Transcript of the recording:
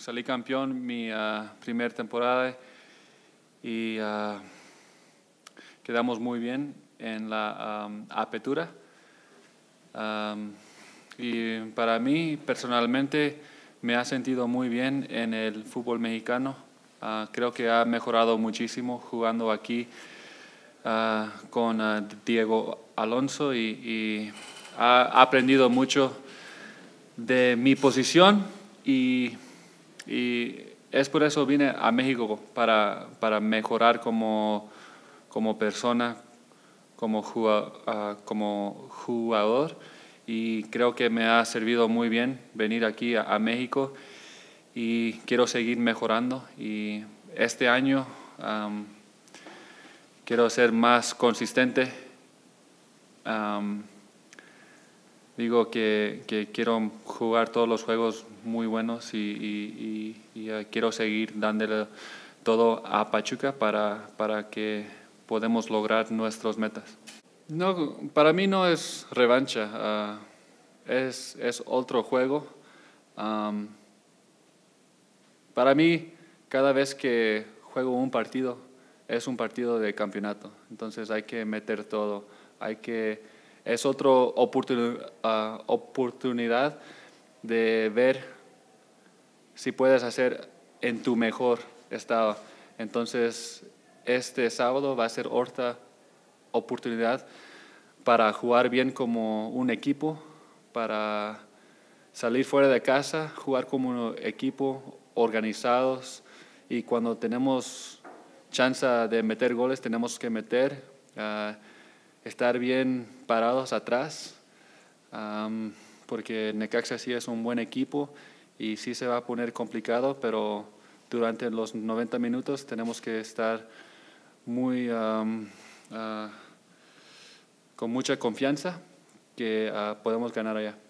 salí campeón mi ah, primer primera temporada y ah, quedamos muy bien en la apertura. y para mí, personalmente, me ha sentido muy bien en el fútbol mexicano. Ah, creo que ha mejorado muchísimo jugando aquí con Diego Alonso y, y ha aprendido mucho de mi posición y y es por eso vine a México, para, mejorar como, como persona, ah, como jugador, Y creo que me ha servido muy bien venir aquí a, México y quiero seguir mejorando. Y este año quiero ser más consistente digo que, quiero jugar todos los juegos muy buenos y, quiero seguir dándole todo a Pachuca para, para que podamos lograr nuestras metas. No, para mí no es revancha, ah, es, otro juego. para mí, cada vez que juego un partido, es un partido de campeonato. Entonces hay que meter todo, hay que es otra ah, oportunidad de ver si puedes hacer en tu mejor estado. Entonces, este sábado va a ser otra oportunidad para jugar bien como un equipo, para salir fuera de casa, jugar como un equipo, organizados. Y cuando tenemos chance de meter goles, tenemos que meter. Ah, estar bien parados atrás, porque Necaxa sí es un buen equipo y sí se va a poner complicado, pero durante los 90 minutos tenemos que estar muy ah, con mucha confianza que ah, podemos ganar allá.